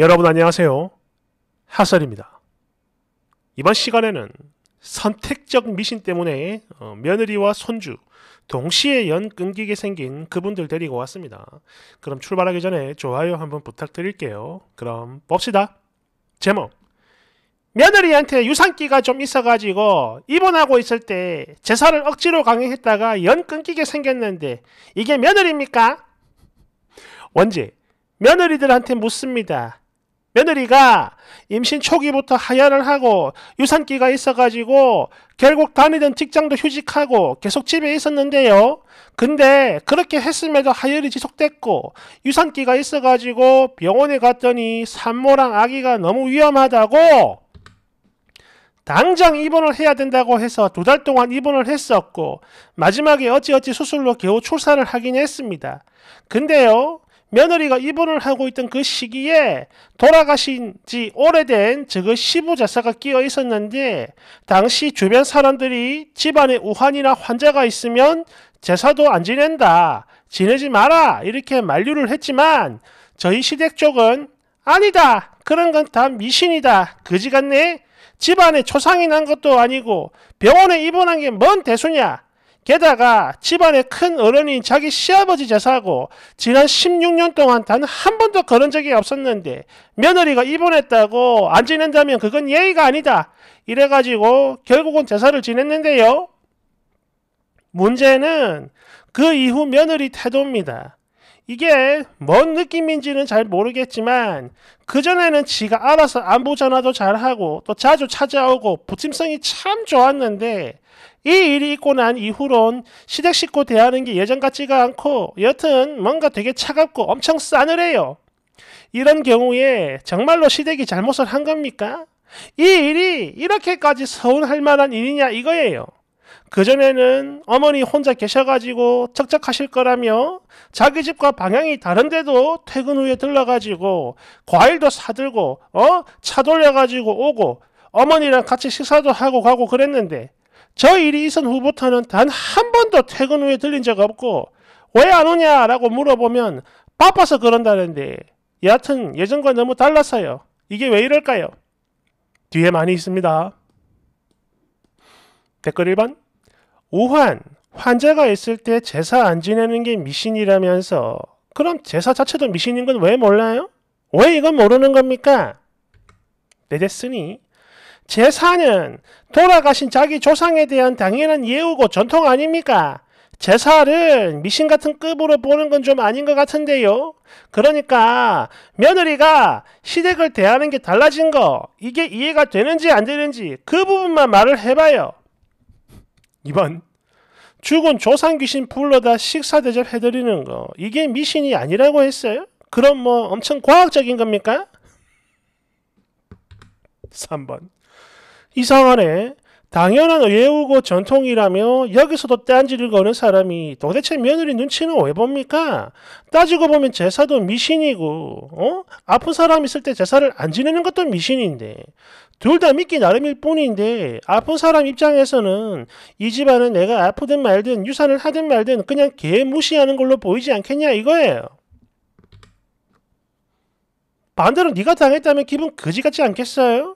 여러분 안녕하세요. 하설입니다. 이번 시간에는 선택적 미신 때문에 어, 며느리와 손주 동시에 연 끊기게 생긴 그분들 데리고 왔습니다. 그럼 출발하기 전에 좋아요 한번 부탁드릴게요. 그럼 봅시다. 제목 며느리한테 유산기가 좀 있어가지고 입원하고 있을 때 제사를 억지로 강행했다가 연 끊기게 생겼는데 이게 며느리입니까? 원제 며느리들한테 묻습니다. 며느리가 임신 초기부터 하혈을 하고 유산기가 있어가지고 결국 다니던 직장도 휴직하고 계속 집에 있었는데요. 근데 그렇게 했음에도 하혈이 지속됐고 유산기가 있어가지고 병원에 갔더니 산모랑 아기가 너무 위험하다고 당장 입원을 해야 된다고 해서 두 달 동안 입원을 했었고 마지막에 어찌어찌 수술로 겨우 출산을 하긴 했습니다. 근데요 며느리가 입원을 하고 있던 그 시기에 돌아가신 지 오래된 저그 시부자사가 끼어 있었는데 당시 주변 사람들이 집안에 우환이나 환자가 있으면 제사도 안 지낸다. 지내지 마라. 이렇게 만류를 했지만 저희 시댁 쪽은 아니다. 그런 건 다 미신이다. 거지 그 같네. 집안에 초상이 난 것도 아니고 병원에 입원한 게 뭔 대수냐. 게다가 집안의 큰 어른인 자기 시아버지 제사하고 지난 16년 동안 단 한 번도 그런 적이 없었는데 며느리가 입원했다고 안 지낸다면 그건 예의가 아니다. 이래가지고 결국은 제사를 지냈는데요. 문제는 그 이후 며느리 태도입니다. 이게 뭔 느낌인지는 잘 모르겠지만 그전에는 지가 알아서 안부 전화도 잘하고 또 자주 찾아오고 부침성이 참 좋았는데 이 일이 있고 난 이후론 시댁 식구 대하는 게 예전 같지가 않고 여튼 뭔가 되게 차갑고 엄청 싸늘해요. 이런 경우에 정말로 시댁이 잘못을 한 겁니까? 이 일이 이렇게까지 서운할 만한 일이냐 이거예요. 그전에는 어머니 혼자 계셔가지고 척척하실 거라며 자기 집과 방향이 다른데도 퇴근 후에 들러가지고 과일도 사들고 어? 차 돌려가지고 오고 어머니랑 같이 식사도 하고 가고 그랬는데 저 일이 선 후부터는 단 한 번도 퇴근 후에 들린 적 없고 왜 안 오냐라고 물어보면 바빠서 그런다는데 여하튼 예전과 너무 달라서요. 이게 왜 이럴까요? 뒤에 많이 있습니다. 댓글 1번 우환 환자가 있을 때 제사 안 지내는 게 미신이라면서 그럼 제사 자체도 미신인 건 왜 몰라요? 왜 이건 모르는 겁니까? 내 네, 됐으니 제사는 돌아가신 자기 조상에 대한 당연한 예우고 전통 아닙니까? 제사를 미신 같은 급으로 보는 건 좀 아닌 것 같은데요. 그러니까 며느리가 시댁을 대하는 게 달라진 거 이게 이해가 되는지 안 되는지 그 부분만 말을 해봐요. 2번 죽은 조상 귀신 불러다 식사 대접해드리는 거 이게 미신이 아니라고 했어요? 그럼 뭐 엄청 과학적인 겁니까? 3번. 이상하네. 당연한 예우고 전통이라며 여기서도 딴지를 거는 사람이 도대체 며느리 눈치는 왜 봅니까? 따지고 보면 제사도 미신이고 어? 아픈 사람 있을 때 제사를 안 지내는 것도 미신인데 둘 다 믿기 나름일 뿐인데 아픈 사람 입장에서는 이 집안은 내가 아프든 말든 유산을 하든 말든 그냥 개 무시하는 걸로 보이지 않겠냐 이거예요. 반대로 네가 당했다면 기분 거지같지 않겠어요?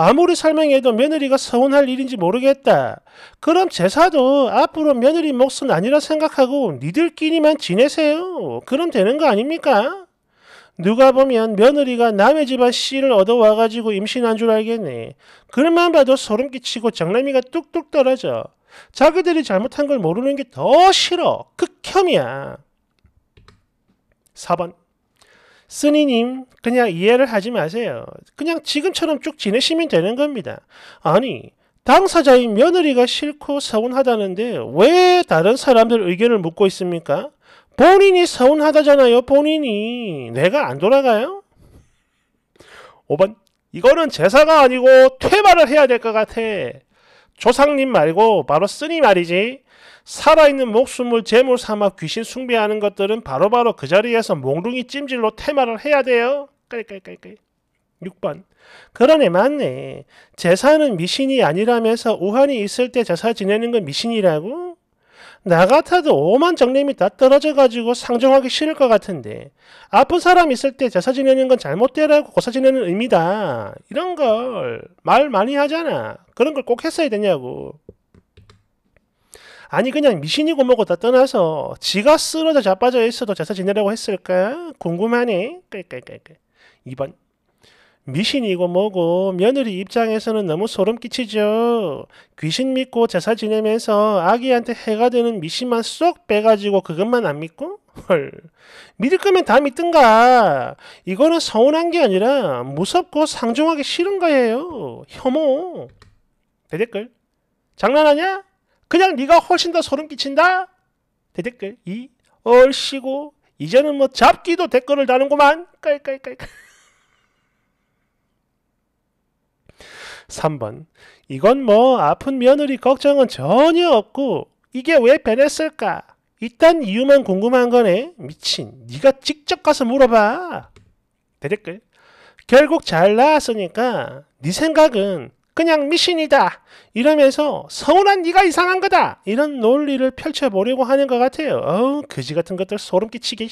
아무리 설명해도 며느리가 서운할 일인지 모르겠다. 그럼 제사도 앞으로 며느리 몫은 아니라 생각하고 니들끼리만 지내세요. 그럼 되는 거 아닙니까? 누가 보면 며느리가 남의 집안 씨를 얻어와가지고 임신한 줄 알겠네. 글만 봐도 소름 끼치고 장남이가 뚝뚝 떨어져. 자기들이 잘못한 걸 모르는 게 더 싫어. 극혐이야. 4번 스니님, 그냥 이해를 하지 마세요. 그냥 지금처럼 쭉 지내시면 되는 겁니다. 아니, 당사자인 며느리가 싫고 서운하다는데 왜 다른 사람들 의견을 묻고 있습니까? 본인이 서운하다잖아요, 본인이. 내가 안 돌아가요? 5번, 이거는 제사가 아니고 퇴마를 해야 될 것 같아. 조상님 말고 바로 쓰니 말이지 살아있는 목숨을 재물 삼아 귀신 숭배하는 것들은 바로바로 바로 그 자리에서 몽둥이 찜질로 퇴마를 해야 돼요. 6번. 그러네 맞네. 제사는 미신이 아니라면서 우환이 있을 때 제사 지내는 건 미신이라고? 나 같아도 오만 정림이 다 떨어져가지고 상정하기 싫을 것 같은데 아픈 사람 있을 때 제사 지내는 건 잘못되라고 고사 지내는 의미다. 이런 걸 말 많이 하잖아. 그런 걸 꼭 했어야 되냐고. 아니 그냥 미신이고 뭐고 다 떠나서 지가 쓰러져 자빠져 있어도 제사 지내려고 했을까? 궁금하네. 끌끌끌끌. 2번 미신이고 뭐고 며느리 입장에서는 너무 소름 끼치죠. 귀신 믿고 제사 지내면서 아기한테 해가 되는 미신만 쏙 빼가지고 그것만 안 믿고? 헐. 믿을 거면 다 믿든가. 이거는 서운한 게 아니라 무섭고 상종하기 싫은 거예요. 혐오. 대댓글. 장난하냐? 그냥 네가 훨씬 더 소름 끼친다? 대댓글. 이 얼씨고 이제는 뭐 잡기도 댓글을 다는구만. 깔깔깔깔. 3번. 이건 뭐 아픈 며느리 걱정은 전혀 없고 이게 왜 변했을까? 일단 이유만 궁금한 거네. 미친. 네가 직접 가서 물어봐. 대댓글. 결국 잘 나왔으니까 네 생각은 그냥 미신이다. 이러면서 서운한 네가 이상한 거다. 이런 논리를 펼쳐보려고 하는 것 같아요. 어우, 그지 같은 것들 소름 끼치게.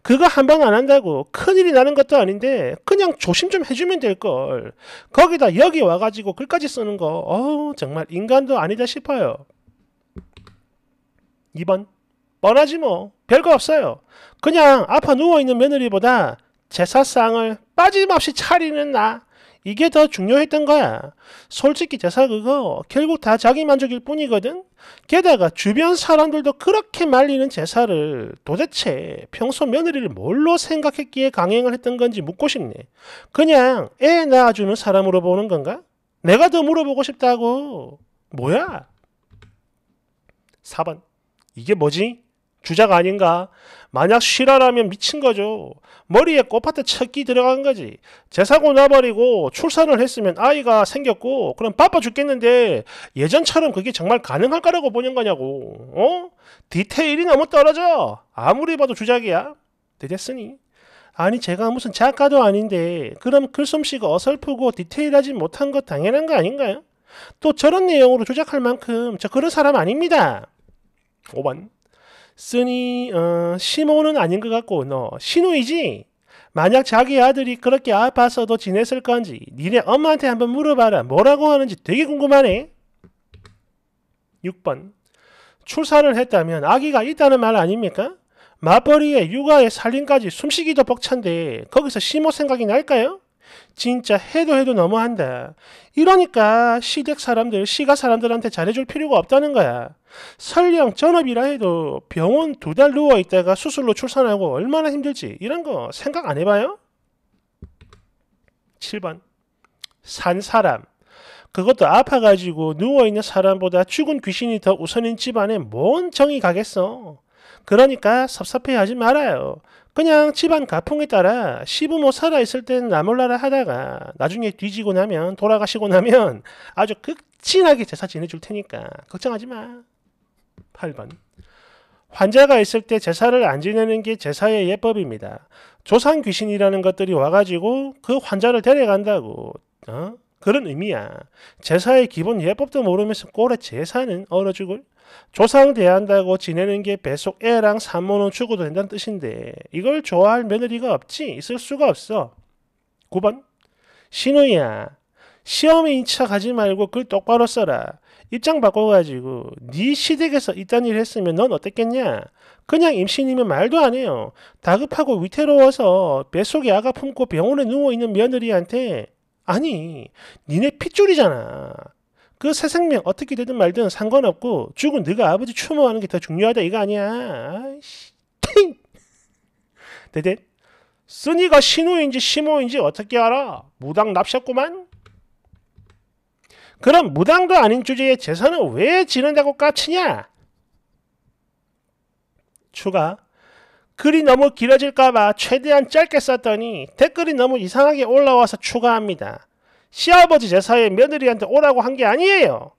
그거 한 번 안 한다고 큰일이 나는 것도 아닌데 그냥 조심 좀 해주면 될걸. 거기다 여기 와가지고 글까지 쓰는 거. 어우, 정말 인간도 아니다 싶어요. 2번. 뻔하지 뭐. 별거 없어요. 그냥 아파 누워있는 며느리보다 제사상을 빠짐없이 차리는 나. 이게 더 중요했던 거야. 솔직히 제사 그거 결국 다 자기 만족일 뿐이거든. 게다가 주변 사람들도 그렇게 말리는 제사를 도대체 평소 며느리를 뭘로 생각했기에 강행을 했던 건지 묻고 싶네. 그냥 애 낳아주는 사람으로 보는 건가? 내가 더 물어보고 싶다고. 뭐야? 4번. 이게 뭐지? 주작 아닌가? 만약 쉬라라면 미친 거죠. 머리에 꽃밭에 척기 들어간 거지. 재사고 나버리고 출산을 했으면 아이가 생겼고 그럼 바빠 죽겠는데 예전처럼 그게 정말 가능할 까라고 보는 거냐고. 어? 디테일이 너무 떨어져. 아무리 봐도 주작이야. 되겠으니 아니 제가 무슨 작가도 아닌데 그럼 글솜씨가 그 어설프고 디테일하지 못한 것 당연한 거 아닌가요? 또 저런 내용으로 조작할 만큼 저 그런 사람 아닙니다. 5번 쓰니 어, 시몬은 아닌 것 같고 너 신우이지? 만약 자기 아들이 그렇게 아파서도 지냈을 건지 니네 엄마한테 한번 물어봐라. 뭐라고 하는지 되게 궁금하네. 6번 출산을 했다면 아기가 있다는 말 아닙니까? 맞벌이에 육아에 살림까지 숨쉬기도 벅찬데 거기서 시모 생각이 날까요? 진짜 해도 해도 너무한다. 이러니까 시댁 사람들, 시가 사람들한테 잘해줄 필요가 없다는 거야. 설령 전업이라 해도 병원 두 달 누워있다가 수술로 출산하고 얼마나 힘들지. 이런 거 생각 안 해봐요? 7번. 산 사람. 그것도 아파가지고 누워있는 사람보다 죽은 귀신이 더 우선인 집안에 뭔 정이 가겠어. 그러니까 섭섭해하지 말아요. 그냥 집안 가풍에 따라 시부모 살아있을 땐 나몰라라 하다가 나중에 뒤지고 나면 돌아가시고 나면 아주 극진하게 제사 지내줄 테니까 걱정하지 마. 8번. 환자가 있을 때 제사를 안 지내는 게 제사의 예법입니다. 조상 귀신이라는 것들이 와가지고 그 환자를 데려간다고. 어? 그런 의미야. 제사의 기본 예법도 모르면서 꼴에 제사는 얼어 죽을. 조상 대한다고 지내는 게 배속 애랑 산모는 죽어도 된다는 뜻인데 이걸 좋아할 며느리가 없지 있을 수가 없어. 9번 신우야 시험 인차 가지 말고 글 똑바로 써라. 입장 바꿔가지고 네 시댁에서 이딴 일 했으면 넌 어땠겠냐? 그냥 임신이면 말도 안 해요. 다급하고 위태로워서 뱃속에 아가 품고 병원에 누워있는 며느리한테 아니 니네 핏줄이잖아. 그새 생명 어떻게 되든 말든 상관없고 죽은 네가 아버지 추모하는 게 더 중요하다 이거 아니야. 아이씨. 대대 쓰니가 신우인지 시모인지 어떻게 알아? 무당 납셨구만. 그럼 무당도 아닌 주제에 재산은 왜 지른다고 까치냐? 추가 글이 너무 길어질까봐 최대한 짧게 썼더니 댓글이 너무 이상하게 올라와서 추가합니다. 시아버지 제사에 며느리한테 오라고 한 게 아니에요.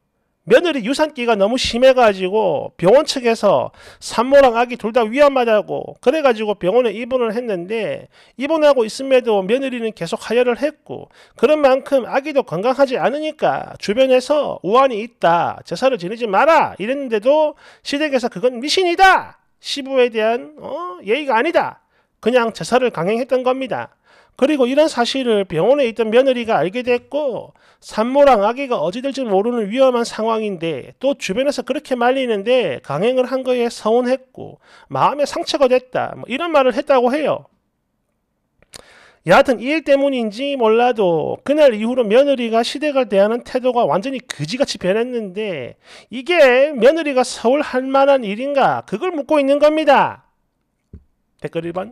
며느리 유산기가 너무 심해가지고 병원 측에서 산모랑 아기 둘 다 위험하다고 그래가지고 병원에 입원을 했는데 입원하고 있음에도 며느리는 계속 하혈을 했고 그런 만큼 아기도 건강하지 않으니까 주변에서 우환이 있다 제사를 지내지 마라 이랬는데도 시댁에서 그건 미신이다 시부에 대한 어, 예의가 아니다 그냥 제사를 강행했던 겁니다. 그리고 이런 사실을 병원에 있던 며느리가 알게 됐고 산모랑 아기가 어찌 될지 모르는 위험한 상황인데 또 주변에서 그렇게 말리는데 강행을 한 거에 서운했고 마음에 상처가 됐다 뭐 이런 말을 했다고 해요. 여하튼 이 일 때문인지 몰라도 그날 이후로 며느리가 시댁을 대하는 태도가 완전히 그지같이 변했는데 이게 며느리가 서울 할 만한 일인가 그걸 묻고 있는 겁니다. 댓글 1번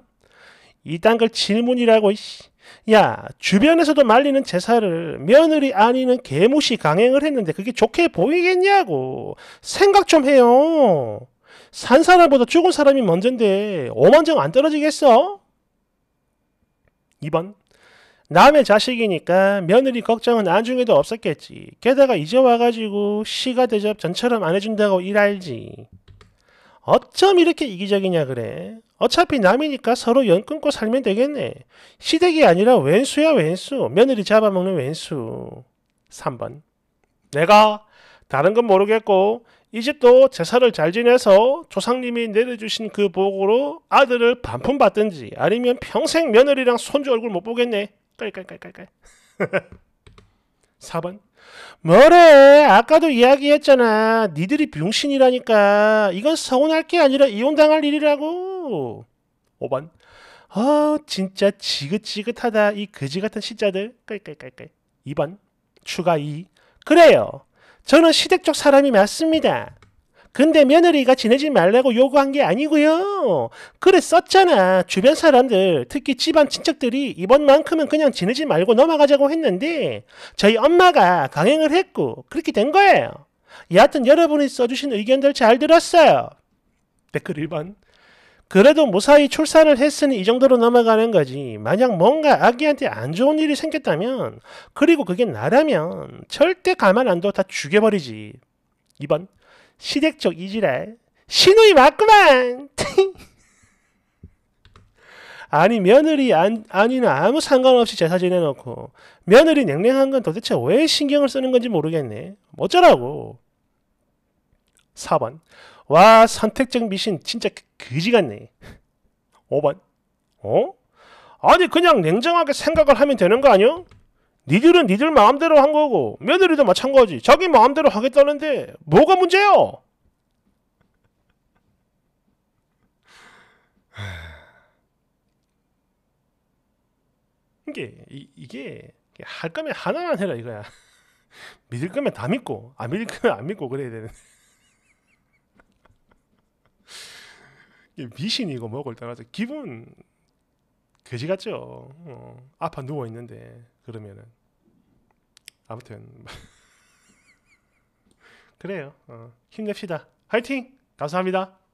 이딴 걸 질문이라고 이씨. 야 주변에서도 말리는 제사를 며느리 아니는 개무시 강행을 했는데 그게 좋게 보이겠냐고 생각 좀 해요. 산 사람보다 죽은 사람이 먼저인데 오만정 안 떨어지겠어? 2번 남의 자식이니까 며느리 걱정은 나중에도 없었겠지. 게다가 이제 와가지고 시가 대접 전처럼 안 해준다고 일알지. 어쩜 이렇게 이기적이냐 그래. 어차피 남이니까 서로 연 끊고 살면 되겠네. 시댁이 아니라 왼수야 왼수. 며느리 잡아먹는 왼수. 3번. 내가 다른 건 모르겠고 이 집도 제사를 잘 지내서 조상님이 내려주신 그 복으로 아들을 반품 받든지 아니면 평생 며느리랑 손주 얼굴 못 보겠네. 깔깔깔깔깔. 4번. 뭐래 아까도 이야기했잖아 니들이 병신이라니까 이건 서운할 게 아니라 이혼당할 일이라고 5번. 아 진짜 지긋지긋하다. 이 거지 같은 시자들. 깔깔깔깔. 2번. 추가 2. 그래요. 저는 시댁 쪽 사람이 맞습니다. 근데 며느리가 지내지 말라고 요구한 게 아니고요. 그래 썼잖아. 주변 사람들, 특히 집안 친척들이 이번만큼은 그냥 지내지 말고 넘어가자고 했는데 저희 엄마가 강행을 했고 그렇게 된 거예요. 여하튼 여러분이 써주신 의견들 잘 들었어요. 댓글 1번. 그래도 무사히 출산을 했으니 이 정도로 넘어가는 거지. 만약 뭔가 아기한테 안 좋은 일이 생겼다면, 그리고 그게 나라면 절대 가만 안 둬 다 죽여버리지. 2번 시댁적 이지랄 신우이 맞구만. 아니 며느리 안, 아니는 아무 상관없이 제사 지내놓고 며느리 냉랭한 건 도대체 왜 신경을 쓰는 건지 모르겠네. 어쩌라고. 4번 와 선택적 미신 진짜 그지 같네 5번 어, 어? 아니 그냥 냉정하게 생각을 하면 되는 거 아니야? 니들은 니들 마음대로 한 거고 며느리도 마찬가지 자기 마음대로 하겠다는데 뭐가 문제야? 이게 이, 게할 거면 하나만 해라 이거야 믿을 거면 다 믿고 안 믿을 거면 안 믿고 그래야 되는데 미신이고 먹을 때마다 기분 거지 같죠. 어, 아파 누워 있는데 그러면은 아무튼 그래요. 어, 힘냅시다. 화이팅. 감사합니다.